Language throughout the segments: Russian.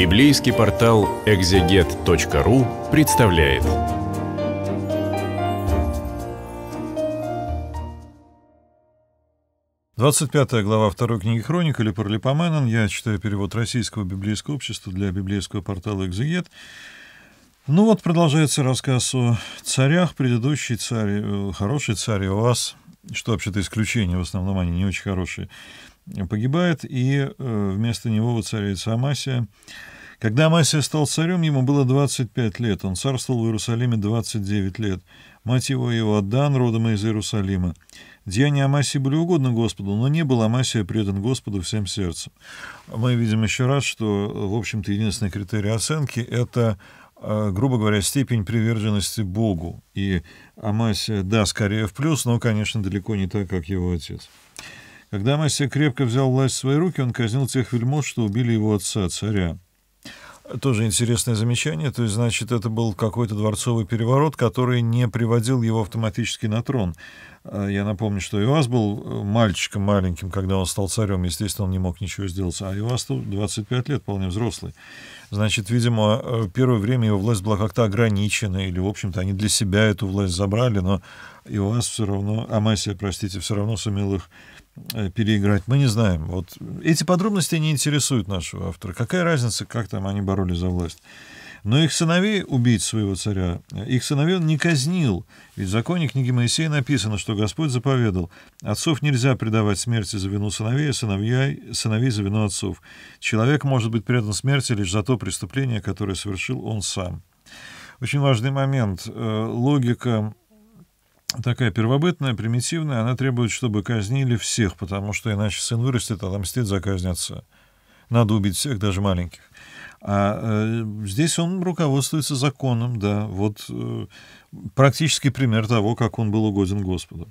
Библейский портал экзегет.ру представляет. Двадцать пятая глава второй книги Хроник или Паралипоменон. Я читаю перевод Российского библейского общества для библейского портала «Экзегет». Ну вот продолжается рассказ о царях. Предыдущий царь, э, хороший царь Иоас, что вообще-то исключение, в основном они не очень хорошие, э, погибает, и э, вместо него воцаряется Амасия. Когда Амасия стал царем, ему было 25 лет, он царствовал в Иерусалиме 29 лет. Мать его Иоаддан, родом из Иерусалима. Деяния Амасии были угодны Господу, но не был Амасия предан Господу всем сердцем. Мы видим еще раз, что, э, в общем-то, единственный критерий оценки — это Э, грубо говоря, степень приверженности Богу. И Амасия, да, скорее в плюс, но, конечно, далеко не так, как его отец. Когда Амасия крепко взял власть в свои руки, он казнил тех вельмож, что убили его отца, царя. Тоже интересное замечание. То есть, значит, это был какой-то дворцовый переворот, который не приводил его автоматически на трон. А, я напомню, что Иоас был э, мальчиком маленьким, когда он стал царем. Естественно, он не мог ничего сделать. А Иоас 25 лет, вполне взрослый. Значит, видимо, э, первое время его власть была как-то ограничена, или, в общем-то, они для себя эту власть забрали, но Иоас все равно, Амасия, простите, все равно сумел их Э, переиграть, мы не знаем. Вот эти подробности не интересуют нашего автора. Какая разница, как там они боролись за власть? Но их сыновей убить своего царя, э, их сыновей он не казнил. Ведь в законе книги Моисея написано, что Господь заповедал, отцов нельзя предавать смерти за вину сыновей, а сыновья, сыновей за вину отцов. Человек может быть предан смерти лишь за то преступление, которое совершил он сам. Очень важный момент. Э, логика такая первобытная, примитивная, она требует, чтобы казнили всех, потому что иначе сын вырастет, а отомстит за казнь отца. Надо убить всех, даже маленьких. А э, здесь он руководствуется законом, да, вот э, практически пример того, как он был угоден Господу.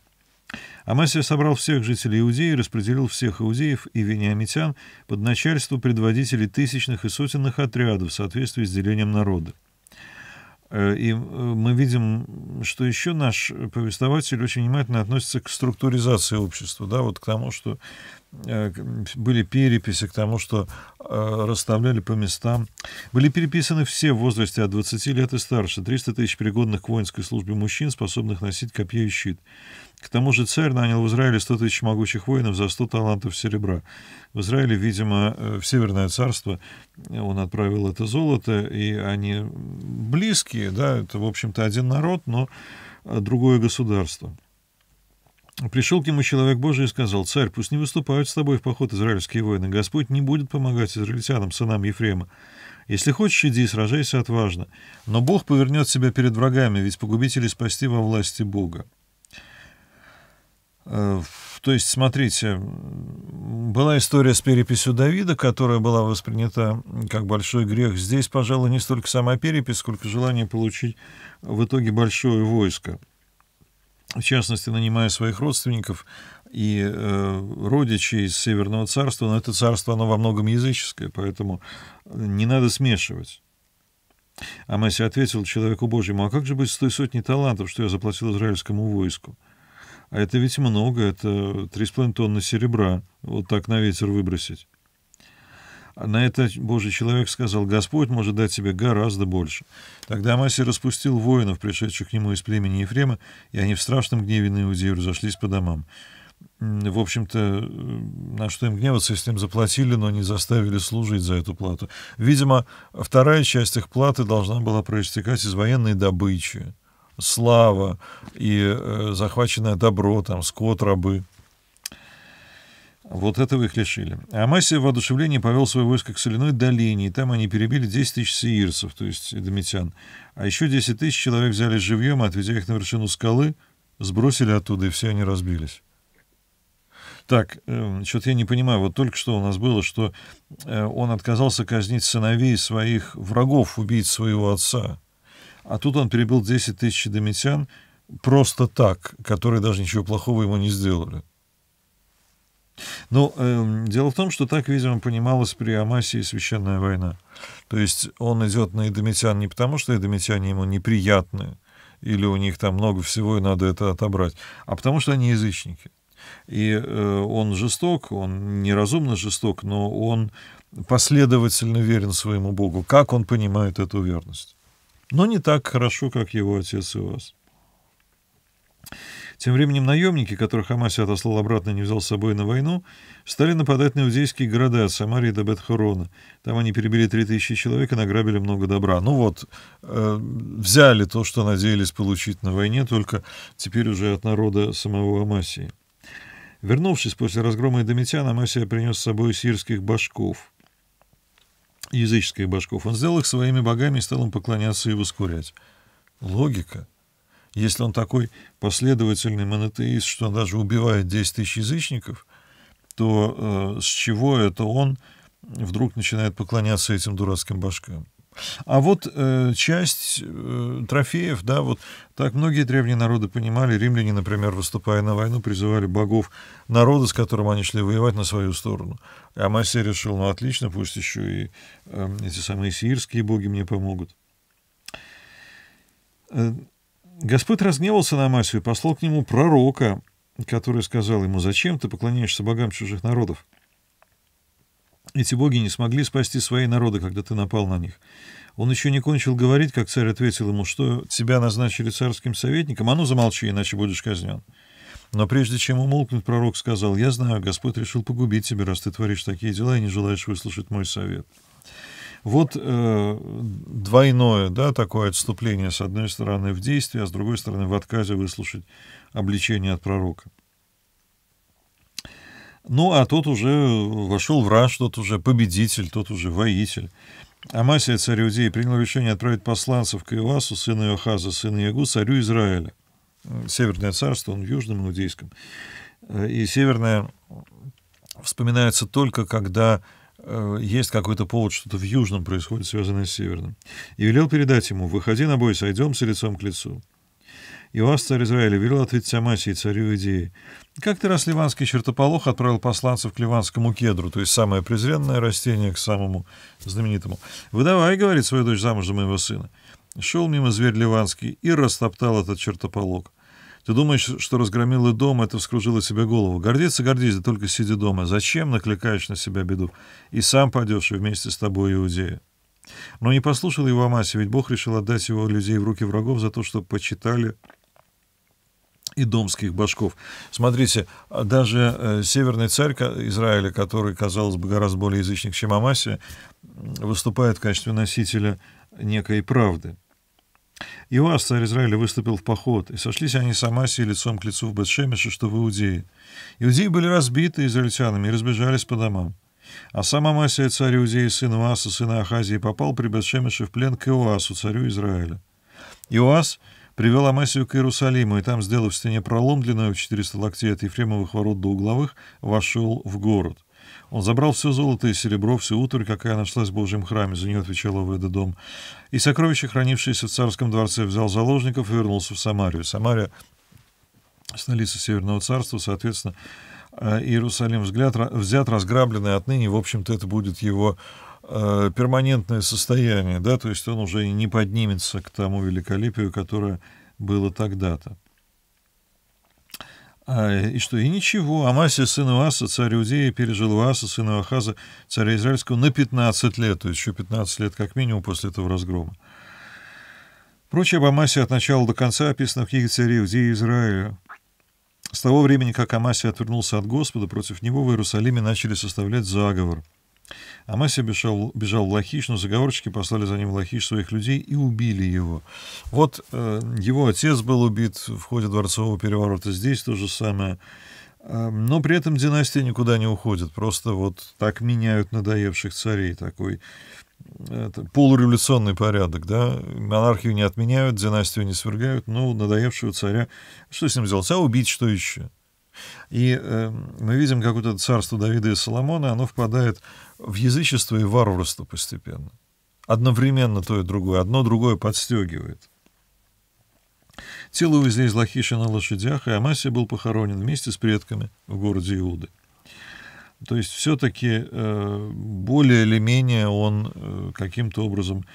Амасия собрал всех жителей Иудеи, распределил всех иудеев и вениамитян под начальство предводителей тысячных и сотенных отрядов в соответствии с делением народа. Э, и э, мы видим, что еще наш повествователь очень внимательно относится к структуризации общества, да, вот к тому, что Э, были переписи к тому, что э, расставляли по местам. Были переписаны все в возрасте от 20 лет и старше, 300 тысяч пригодных к воинской службе мужчин, способных носить копье и щит. К тому же царь нанял в Израиле 100 тысяч могучих воинов за 100 талантов серебра. В Израиле, видимо, э, в Северное царство он отправил это золото, и они близкие, да, это, в общем-то, один народ, но другое государство. Пришел к нему человек Божий и сказал, «Царь, пусть не выступают с тобой в поход израильские воины. Господь не будет помогать израильтянам, сынам Ефрема. Если хочешь, иди и сражайся отважно. Но Бог повернет себя перед врагами, ведь погубители спасти во власти Бога». Э, то есть, смотрите, была история с переписью Давида, которая была воспринята как большой грех. Здесь, пожалуй, не столько сама перепись, сколько желание получить в итоге большое войско в частности, нанимая своих родственников и э, родичей из Северного царства, но это царство, оно во многом языческое, поэтому э, не надо смешивать. Амаси ответил человеку Божьему, а как же быть с той сотней талантов, что я заплатил израильскому войску? А это ведь много, это три с половиной тонны серебра, вот так на ветер выбросить. На это Божий человек сказал, «Господь может дать тебе гораздо больше». Тогда Амасий распустил воинов, пришедших к нему из племени Ефрема, и они в страшном гневе на иудею разошлись по домам. В общем-то, э, на что им гневаться, если им заплатили, но не заставили служить за эту плату. Видимо, вторая часть их платы должна была проистекать из военной добычи. Слава и э, захваченное добро, там, скот, рабы. Вот этого их лишили. Амасия в воодушевлении повел свое войско к соляной долине, и там они перебили 10 тысяч сеирцев, то есть эдомитян. А еще 10 тысяч человек взяли живьем, и, отведя их на вершину скалы, сбросили оттуда, и все они разбились. Так, эм, что-то я не понимаю, вот только что у нас было, что э, он отказался казнить сыновей своих врагов, убить своего отца. А тут он перебил 10 тысяч домитян просто так, которые даже ничего плохого ему не сделали. Ну, э, дело в том, что так, видимо, понималась при Амасии священная война. То есть он идет на эдомитян не потому, что эдомитяне ему неприятны, или у них там много всего и надо это отобрать, а потому что они язычники. И э, он жесток, он неразумно жесток, но он последовательно верен своему Богу. Как он понимает эту верность? Но не так хорошо, как его отец и вас. Тем временем наемники, которых Хамаси отослал обратно и не взял с собой на войну, стали нападать на иудейские города от Самарии до Бетхорона. Там они перебили 3000 человек и награбили много добра. Ну вот, э, взяли то, что надеялись получить на войне, только теперь уже от народа самого Амасии. Вернувшись после разгрома Эдомитян, Амасия принес с собой сирских башков, языческих башков. Он сделал их своими богами и стал им поклоняться и воскурять. Логика — если он такой последовательный монотеист, что он даже убивает 10 тысяч язычников, то э, с чего это он вдруг начинает поклоняться этим дурацким башкам? А вот э, часть э, трофеев, да, вот так многие древние народы понимали. Римляне, например, выступая на войну, призывали богов народа, с которым они шли воевать, на свою сторону. А Массе решил, ну отлично, пусть еще и э, эти самые сирские боги мне помогут. Э, Господь разгневался на Амасию и послал к нему пророка, который сказал ему, «Зачем ты поклоняешься богам чужих народов? Эти боги не смогли спасти свои народы, когда ты напал на них. Он еще не кончил говорить, как царь ответил ему, что тебя назначили царским советником, а ну замолчи, иначе будешь казнен». Но прежде чем умолкнуть, пророк сказал, «Я знаю, Господь решил погубить тебя, раз ты творишь такие дела и не желаешь выслушать мой совет». Вот э, двойное, да, такое отступление, с одной стороны, в действии, а с другой стороны, в отказе выслушать обличение от пророка. Ну, а тот уже вошел враж, тот уже победитель, тот уже воитель. Амасия, царь Иудеи, принял решение отправить посланцев к Иоасу, сына Иохаза, сына Ягу, царю Израиля. Северное царство, он в Южном Иудейском. Э, и Северное вспоминается только, когда Э, есть какой-то повод, что-то в Южном происходит, связанное с Северным. И велел передать ему, выходи на бой, сойдемся лицом к лицу. И вас царь Израиля, велел ответить Амасии, царю Идеи. как ты раз ливанский чертополох отправил посланцев к ливанскому кедру, то есть самое презренное растение к самому знаменитому. «Выдавай, — говорит, — свою дочь замуж за моего сына». Шел мимо зверь ливанский и растоптал этот чертополох. Ты думаешь, что разгромила дом, это вскружило себе голову. Гордиться гордись, да только сиди дома. Зачем накликаешь на себя беду? И сам падешь, и вместе с тобой иудея. Но не послушал его Амасия, ведь Бог решил отдать его людей в руки врагов за то, что почитали и домских башков. Смотрите, даже э, северный царь Израиля, который, казалось бы, гораздо более язычник, чем Амасия, выступает в качестве носителя некой правды – Иоас, царь Израиля, выступил в поход, и сошлись они с Амасией лицом к лицу в Бетшемеше, что в Иудее. Иудеи были разбиты израильтянами и разбежались по домам. А сам Амасия, царь Иудеи, сын Иоаса, сына Ахазии, попал при Бетшемеше в плен к Иоасу, царю Израиля. Иоас привел Амасию к Иерусалиму, и там, сделав в стене пролом длиной в 400 локтей от Ефремовых ворот до угловых, вошел в город. Он забрал все золото и серебро, всю утварь, какая нашлась в Божьем храме, за нее отвечала Веда дом. И сокровища, хранившиеся в царском дворце, взял заложников и вернулся в Самарию. Самария — столица Северного царства, соответственно, э, Иерусалим взгляд, взят, разграбленный отныне, в общем-то, это будет его э, перманентное состояние, да, то есть он уже не поднимется к тому великолепию, которое было тогда-то. А, и что? И ничего. Амасия, сын Иоаса, царь Иудея, пережил Иоаса, сына Ахаза, царя Израильского, на 15 лет. То есть еще 15 лет как минимум после этого разгрома. Прочее об Амасе от начала до конца описано в книге царей Иудеи и Израиля. С того времени, как Амасия отвернулся от Господа, против него в Иерусалиме начали составлять заговор – Амасия бежал, бежал в Лахиш, но заговорщики послали за ним в Лахиш своих людей и убили его. Вот э, его отец был убит в ходе дворцового переворота. Здесь то же самое. Э, но при этом династия никуда не уходит. Просто вот так меняют надоевших царей. Такой э, это, полуреволюционный порядок, да, монархию не отменяют, династию не свергают, но ну, надоевшего царя, что с ним сделать, а убить что еще? И э, мы видим, как вот это царство Давида и Соломона, оно впадает в язычество и варварство постепенно. Одновременно то и другое. Одно другое подстегивает. Тело увезли из Лахиша на лошадях, и Амасия был похоронен вместе с предками в городе Иуды. То есть все-таки э, более или менее он э, каким-то образом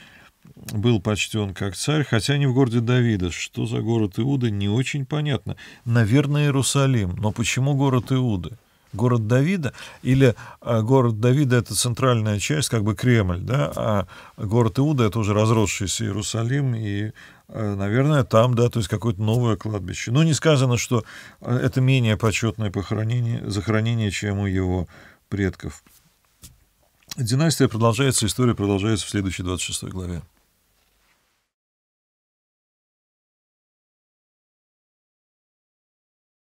был почтен как царь, хотя не в городе Давида. Что за город Иуда, не очень понятно. Наверное, Иерусалим. Но почему город Иуды? Город Давида или а, город Давида это центральная часть, как бы Кремль, да, а город Иуда это уже разросшийся Иерусалим и а, наверное, там, да, то есть какое-то новое кладбище. Но не сказано, что а, это менее почетное похоронение, захоронение, чем у его предков. Династия продолжается, история продолжается в следующей 26 главе.